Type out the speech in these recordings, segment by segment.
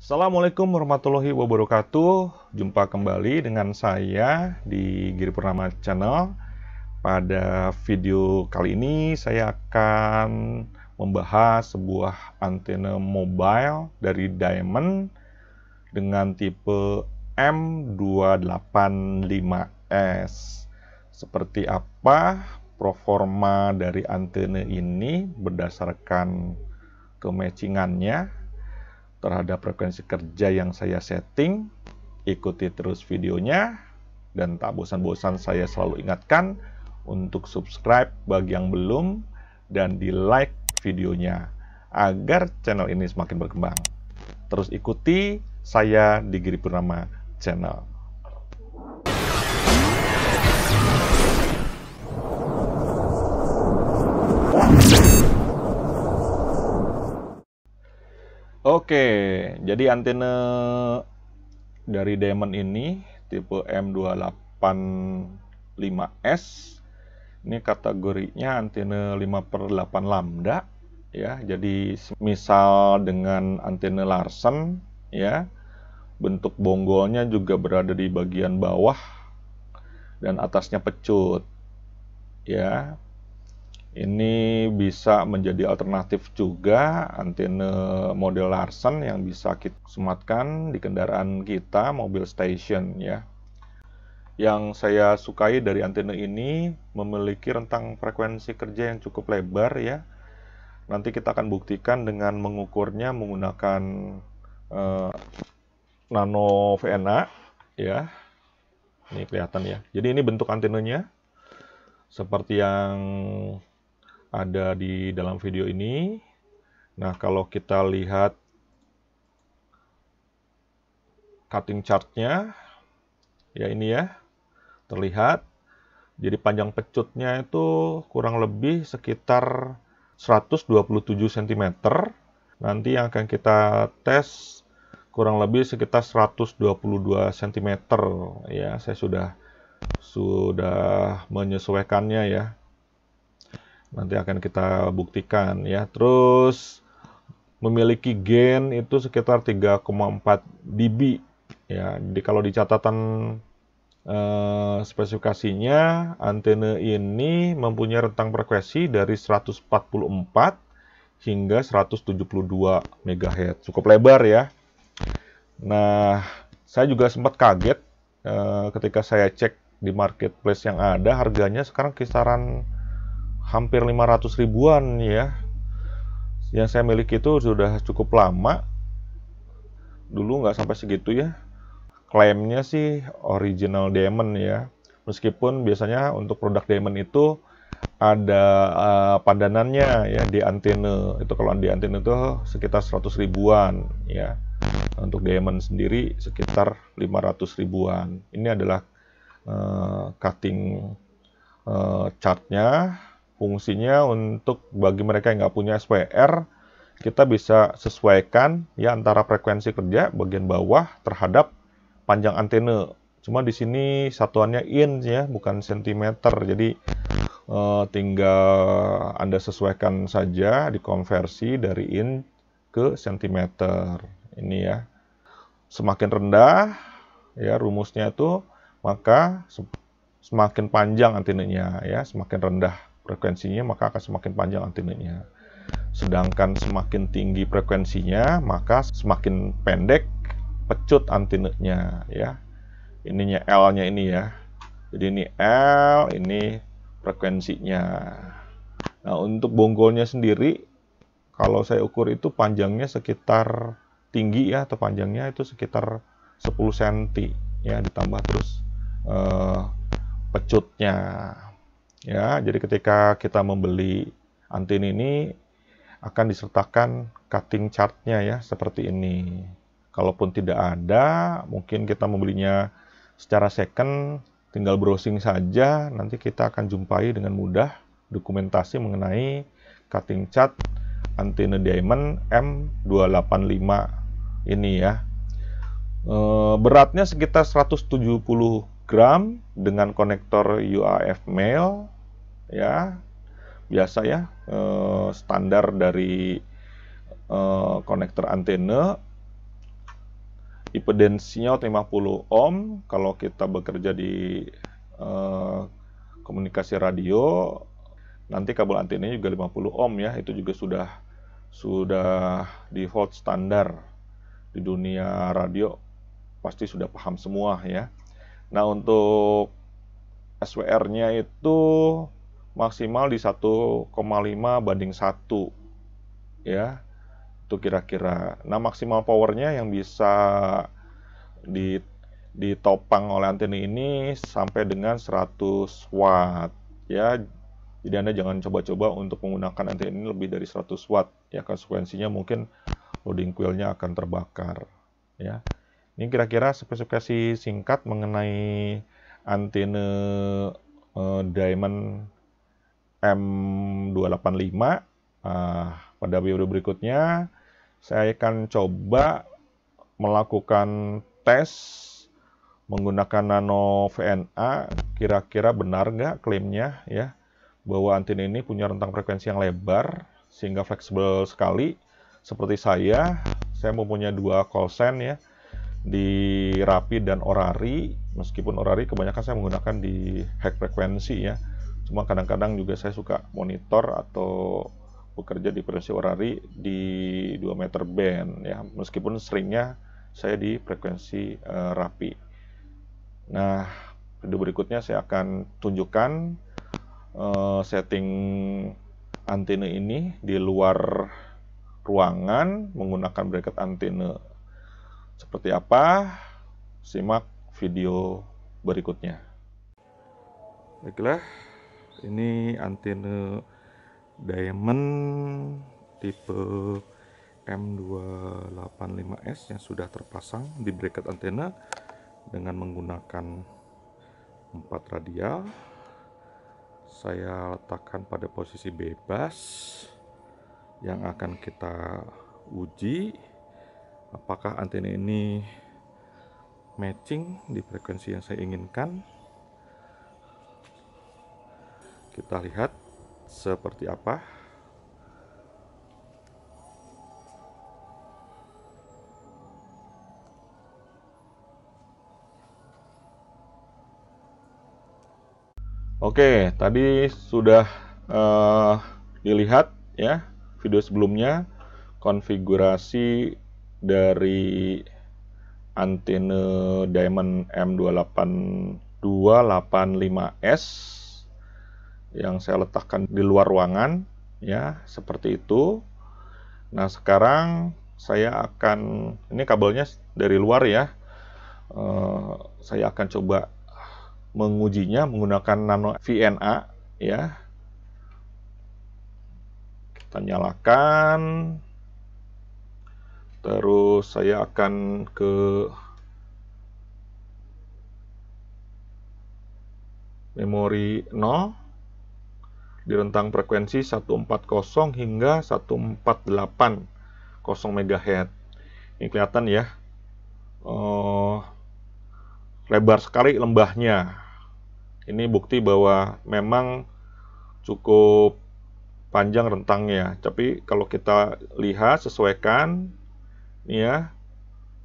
Assalamualaikum warahmatullahi wabarakatuh. Jumpa kembali dengan saya di Giri Purnama Channel. Pada video kali ini saya akan membahas sebuah antena mobile dari Diamond dengan tipe M285S. Seperti apa performa dari antena ini berdasarkan kematchingannya terhadap frekuensi kerja yang saya setting. Ikuti terus videonya, dan tak bosan-bosan saya selalu ingatkan untuk subscribe bagi yang belum dan di like videonya agar channel ini semakin berkembang. Terus ikuti saya di Giri Purnama Channel. Oke, jadi antena dari Diamond ini tipe M285S ini kategorinya antena 5 per 8 lambda ya jadi misal dengan antena Larsen ya bentuk bonggolnya juga berada di bagian bawah dan atasnya pecut ya ini bisa menjadi alternatif juga antena model Larsen yang bisa kita sematkan di kendaraan kita mobil station ya. Yang saya sukai dari antena ini memiliki rentang frekuensi kerja yang cukup lebar ya. Nanti kita akan buktikan dengan mengukurnya menggunakan eh, nano VNA ya. Ini kelihatan ya. Jadi ini bentuk antenanya seperti yang ada di dalam video ini. Nah, kalau kita lihat cutting chartnya, ya ini ya, terlihat. Jadi panjang pecutnya itu kurang lebih sekitar 127 cm. Nanti yang akan kita tes kurang lebih sekitar 122 cm ya. Saya sudah sudah menyesuaikannya ya nanti akan kita buktikan ya. Terus memiliki gain itu sekitar 3,4 dB ya. Jadi kalau di catatan eh, spesifikasinya antena ini mempunyai rentang frekuensi dari 144 hingga 172 MHz. Cukup lebar ya. Nah, saya juga sempat kaget eh, ketika saya cek di marketplace yang ada harganya sekarang kisaran hampir 500 ribuan ya yang saya miliki itu sudah cukup lama dulu nggak sampai segitu ya klaimnya sih original diamond ya meskipun biasanya untuk produk diamond itu ada uh, eh, padanannya ya di antena itu kalau di antena itu sekitar 100 ribuan ya untuk diamond sendiri sekitar 500 ribuan ini adalah uh, cutting uh, chartnya fungsinya untuk bagi mereka yang nggak punya SPR, kita bisa sesuaikan ya antara frekuensi kerja bagian bawah terhadap panjang antena. Cuma di sini satuannya inch ya, bukan sentimeter. Jadi eh, tinggal Anda sesuaikan saja dikonversi dari inch ke sentimeter. Ini ya. Semakin rendah ya rumusnya itu maka semakin panjang antenanya ya, semakin rendah frekuensinya, maka akan semakin panjang antenanya. Sedangkan semakin tinggi frekuensinya, maka semakin pendek pecut antenanya ya. Ininya L-nya ini ya. Jadi ini L, ini frekuensinya. Nah, untuk bonggolnya sendiri kalau saya ukur itu panjangnya sekitar tinggi ya atau panjangnya itu sekitar 10 cm ya ditambah terus uh, pecutnya Ya, jadi ketika kita membeli antin ini akan disertakan cutting chartnya ya seperti ini. Kalaupun tidak ada, mungkin kita membelinya secara second, tinggal browsing saja. Nanti kita akan jumpai dengan mudah dokumentasi mengenai cutting chart antena diamond M285 ini ya. Eh, beratnya sekitar 170 gram dengan konektor UAF male ya biasa ya eh, standar dari eh, konektor antena impedansinya 50 ohm kalau kita bekerja di eh, komunikasi radio nanti kabel antena juga 50 ohm ya itu juga sudah sudah default standar di dunia radio pasti sudah paham semua ya Nah, untuk SWR-nya itu maksimal di 1,5 banding 1. Ya. Itu kira-kira. Nah, maksimal powernya yang bisa di ditopang oleh antena ini sampai dengan 100 watt ya jadi Anda jangan coba-coba untuk menggunakan antena ini lebih dari 100 watt ya konsekuensinya mungkin loading coilnya akan terbakar ya ini kira-kira spesifikasi singkat mengenai antena uh, eh, Diamond M285. Uh, ah, pada video berikutnya saya akan coba melakukan tes menggunakan nano VNA kira-kira benar nggak klaimnya ya bahwa antena ini punya rentang frekuensi yang lebar sehingga fleksibel sekali seperti saya saya mempunyai dua call sign ya di Rapi dan Orari meskipun Orari kebanyakan saya menggunakan di high frekuensi ya cuma kadang-kadang juga saya suka monitor atau bekerja di frekuensi Orari di 2 meter band ya meskipun seringnya saya di frekuensi uh, Rapi nah video berikutnya saya akan tunjukkan uh, setting antena ini di luar ruangan menggunakan bracket antena seperti apa? Simak video berikutnya. Baiklah, ini antena diamond tipe M285S yang sudah terpasang di bracket antena dengan menggunakan 4 radial saya letakkan pada posisi bebas yang akan kita uji apakah antena ini matching di frekuensi yang saya inginkan kita lihat seperti apa Oke, tadi sudah uh, dilihat ya video sebelumnya konfigurasi dari antena Diamond M28285S yang saya letakkan di luar ruangan ya seperti itu nah sekarang saya akan ini kabelnya dari luar ya eh, saya akan coba mengujinya menggunakan nano VNA ya kita nyalakan Terus saya akan ke memori 0 di rentang frekuensi 140 hingga 1480 MHz. Ini kelihatan ya. Oh, lebar sekali lembahnya. Ini bukti bahwa memang cukup panjang rentangnya. Tapi kalau kita lihat sesuaikan ya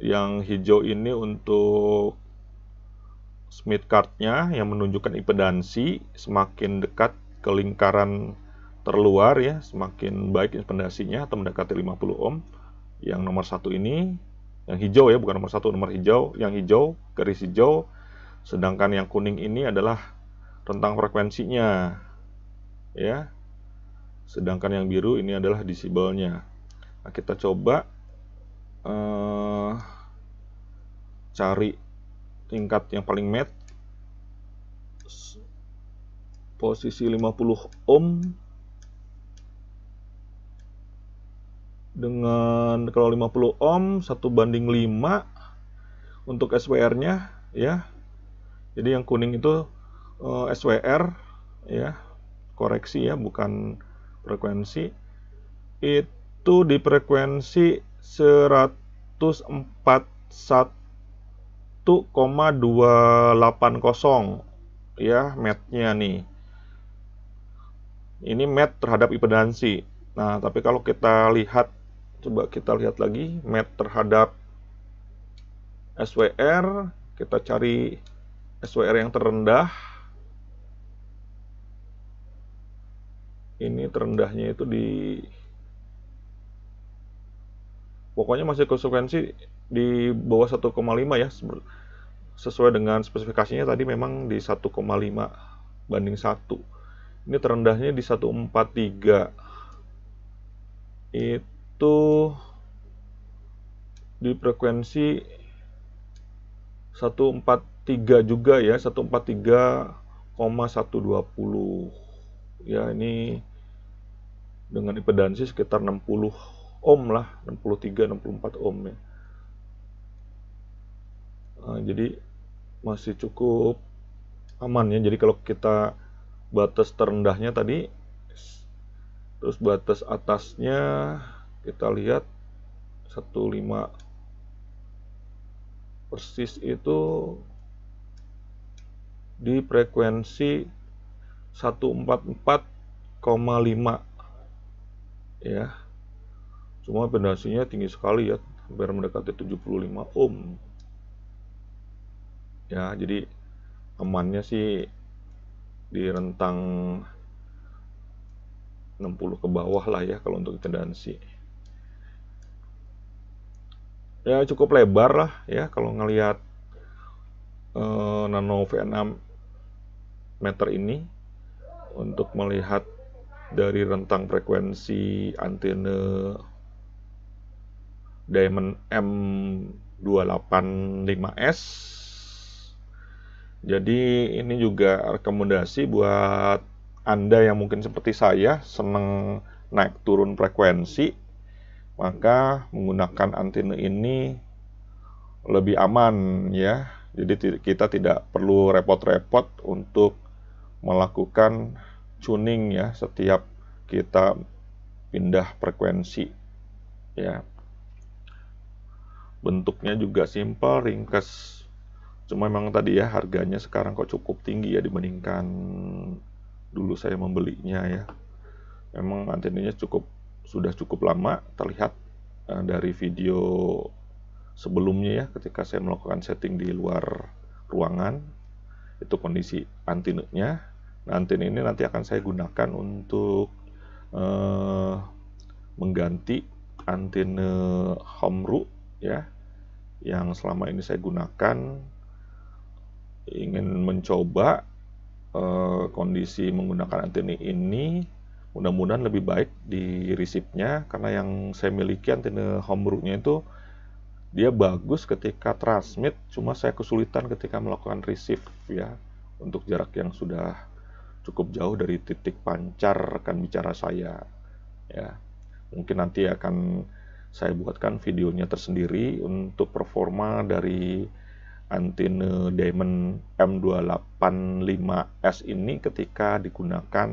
yang hijau ini untuk Smith cardnya yang menunjukkan impedansi semakin dekat ke lingkaran terluar ya semakin baik impedansinya atau mendekati 50 ohm yang nomor satu ini yang hijau ya bukan nomor satu nomor hijau yang hijau garis hijau sedangkan yang kuning ini adalah rentang frekuensinya ya sedangkan yang biru ini adalah disibelnya nah, kita coba uh, cari tingkat yang paling mat posisi 50 ohm dengan kalau 50 ohm 1 banding 5 untuk SWR nya ya jadi yang kuning itu uh, eh, SWR ya koreksi ya bukan frekuensi itu di frekuensi 141,280 ya matnya nih. Ini mat terhadap impedansi. Nah, tapi kalau kita lihat coba kita lihat lagi mat terhadap SWR, kita cari SWR yang terendah. Ini terendahnya itu di pokoknya masih konsekuensi di bawah 1,5 ya sesuai dengan spesifikasinya tadi memang di 1,5 banding 1 ini terendahnya di 143 itu di frekuensi 143 juga ya 143,120 ya ini dengan impedansi sekitar 60 ohm lah 63 64 ohm ya nah, jadi masih cukup aman ya jadi kalau kita batas terendahnya tadi terus batas atasnya kita lihat 15 persis itu di frekuensi 144,5 ya Cuma pendensinya tinggi sekali ya, hampir mendekati 75 ohm. Ya, jadi amannya sih di rentang 60 ke bawah lah ya kalau untuk tendensi. Ya cukup lebar lah ya kalau ngelihat eh, Nano V6 meter ini untuk melihat dari rentang frekuensi antena Diamond M285S. Jadi ini juga rekomendasi buat Anda yang mungkin seperti saya seneng naik turun frekuensi, maka menggunakan antena ini lebih aman ya. Jadi kita tidak perlu repot-repot untuk melakukan tuning ya setiap kita pindah frekuensi ya bentuknya juga simple ringkas cuma memang tadi ya harganya sekarang kok cukup tinggi ya dibandingkan dulu saya membelinya ya memang antenanya cukup sudah cukup lama terlihat eh, dari video sebelumnya ya ketika saya melakukan setting di luar ruangan itu kondisi antenanya nah antena ini nanti akan saya gunakan untuk uh, mengganti antena home route ya yang selama ini saya gunakan ingin mencoba uh, kondisi menggunakan antena ini mudah-mudahan lebih baik di receive-nya, karena yang saya miliki antena homebrew-nya itu dia bagus ketika transmit cuma saya kesulitan ketika melakukan receive ya untuk jarak yang sudah cukup jauh dari titik pancar rekan bicara saya ya mungkin nanti akan saya buatkan videonya tersendiri untuk performa dari antena Diamond M285S ini ketika digunakan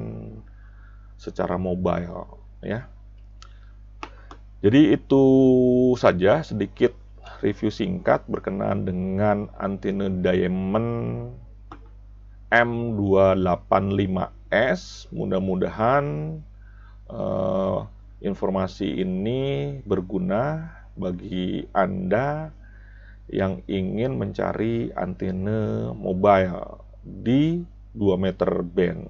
secara mobile ya. Jadi itu saja sedikit review singkat berkenaan dengan antena Diamond M285S. Mudah-mudahan uh, Informasi ini berguna bagi Anda yang ingin mencari antena mobile di 2 meter band.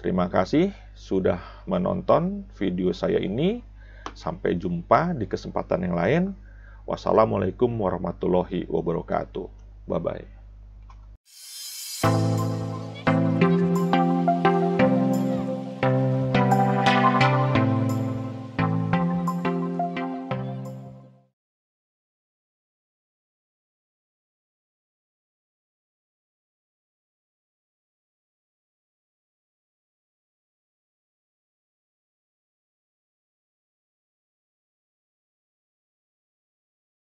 Terima kasih sudah menonton video saya ini. Sampai jumpa di kesempatan yang lain. Wassalamualaikum warahmatullahi wabarakatuh. Bye-bye.